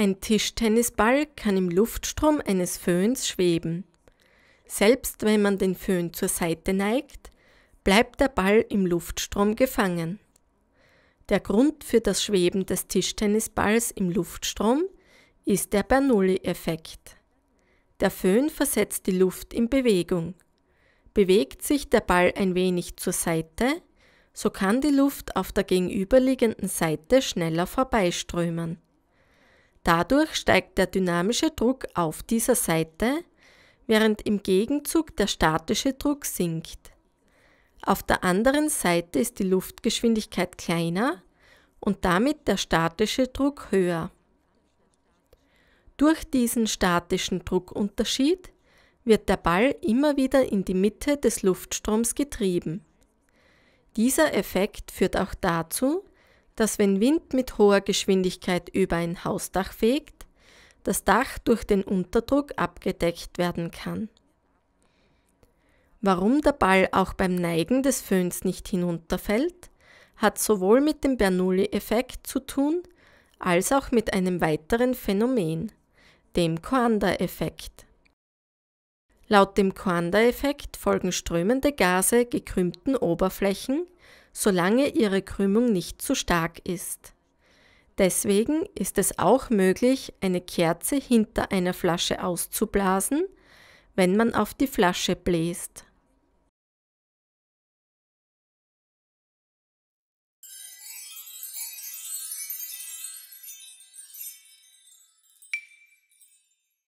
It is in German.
Ein Tischtennisball kann im Luftstrom eines Föhns schweben. Selbst wenn man den Föhn zur Seite neigt, bleibt der Ball im Luftstrom gefangen. Der Grund für das Schweben des Tischtennisballs im Luftstrom ist der Bernoulli-Effekt. Der Föhn versetzt die Luft in Bewegung. Bewegt sich der Ball ein wenig zur Seite, so kann die Luft auf der gegenüberliegenden Seite schneller vorbeiströmen. Dadurch steigt der dynamische Druck auf dieser Seite, während im Gegenzug der statische Druck sinkt. Auf der anderen Seite ist die Luftgeschwindigkeit kleiner und damit der statische Druck höher. Durch diesen statischen Druckunterschied wird der Ball immer wieder in die Mitte des Luftstroms getrieben. Dieser Effekt führt auch dazu, dass wenn Wind mit hoher Geschwindigkeit über ein Hausdach fegt, das Dach durch den Unterdruck abgedeckt werden kann. Warum der Ball auch beim Neigen des Föhns nicht hinunterfällt, hat sowohl mit dem Bernoulli-Effekt zu tun, als auch mit einem weiteren Phänomen, dem Coanda-Effekt. Laut dem Coanda-Effekt folgen strömende Gase gekrümmten Oberflächen, solange ihre Krümmung nicht zu stark ist. Deswegen ist es auch möglich, eine Kerze hinter einer Flasche auszublasen, wenn man auf die Flasche bläst.